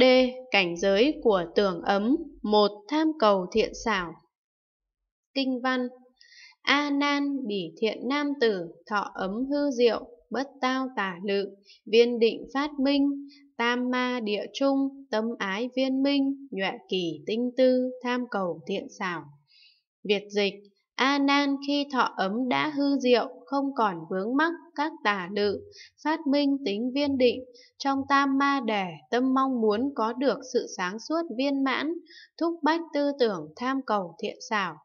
D. Cảnh giới của tưởng ấm một Tham cầu thiện xảo Kinh văn A nan bỉ thiện nam tử, thọ ấm hư diệu, bất tao tả lự, viên định phát minh, tam ma địa trung, tâm ái viên minh, nhuệ kỳ tinh tư, tham cầu thiện xảo. Việt dịch A Nan khi thọ ấm đã hư diệu, không còn vướng mắc các tà lự, phát minh tính viên định, trong tam ma đẻ tâm mong muốn có được sự sáng suốt viên mãn, thúc bách tư tưởng tham cầu thiện xảo.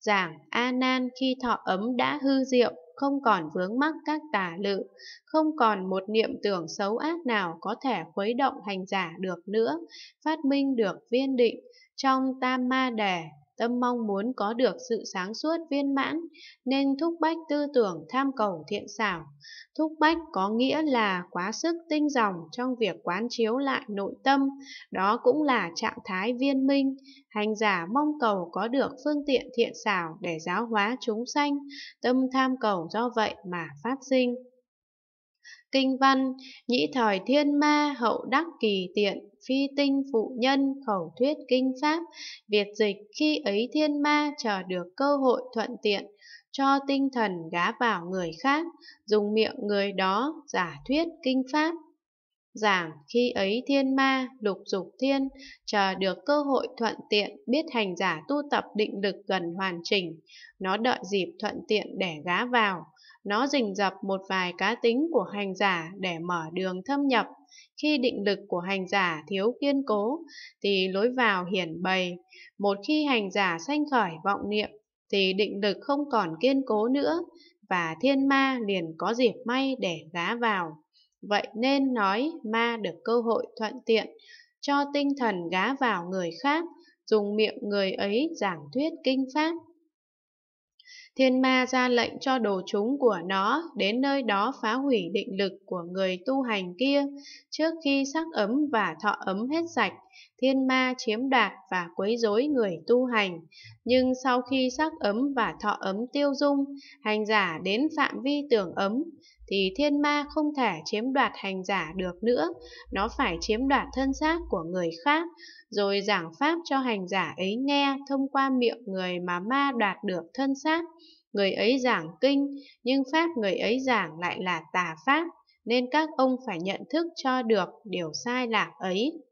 Giảng A Nan khi thọ ấm đã hư diệu, không còn vướng mắc các tà lự, không còn một niệm tưởng xấu ác nào có thể khuấy động hành giả được nữa, phát minh được viên định trong tam ma đẻ Tâm mong muốn có được sự sáng suốt viên mãn, nên thúc bách tư tưởng tham cầu thiện xảo. Thúc bách có nghĩa là quá sức tinh dòng trong việc quán chiếu lại nội tâm, đó cũng là trạng thái viên minh. Hành giả mong cầu có được phương tiện thiện xảo để giáo hóa chúng sanh, tâm tham cầu do vậy mà phát sinh kinh văn, nhĩ thời thiên ma, hậu đắc kỳ tiện, phi tinh phụ nhân, khẩu thuyết kinh pháp, việt dịch khi ấy thiên ma chờ được cơ hội thuận tiện, cho tinh thần gá vào người khác, dùng miệng người đó giả thuyết kinh pháp. Giảng khi ấy thiên ma, lục dục thiên, chờ được cơ hội thuận tiện, biết hành giả tu tập định lực gần hoàn chỉnh, nó đợi dịp thuận tiện để gá vào nó rình rập một vài cá tính của hành giả để mở đường thâm nhập. Khi định lực của hành giả thiếu kiên cố thì lối vào hiển bày. Một khi hành giả sanh khởi vọng niệm thì định lực không còn kiên cố nữa và thiên ma liền có dịp may để gá vào. Vậy nên nói ma được cơ hội thuận tiện cho tinh thần gá vào người khác, dùng miệng người ấy giảng thuyết kinh pháp thiên ma ra lệnh cho đồ chúng của nó đến nơi đó phá hủy định lực của người tu hành kia trước khi sắc ấm và thọ ấm hết sạch thiên ma chiếm đoạt và quấy rối người tu hành nhưng sau khi sắc ấm và thọ ấm tiêu dung hành giả đến phạm vi tưởng ấm thì thiên ma không thể chiếm đoạt hành giả được nữa, nó phải chiếm đoạt thân xác của người khác, rồi giảng pháp cho hành giả ấy nghe thông qua miệng người mà ma đoạt được thân xác. Người ấy giảng kinh, nhưng pháp người ấy giảng lại là tà pháp, nên các ông phải nhận thức cho được điều sai lạc ấy.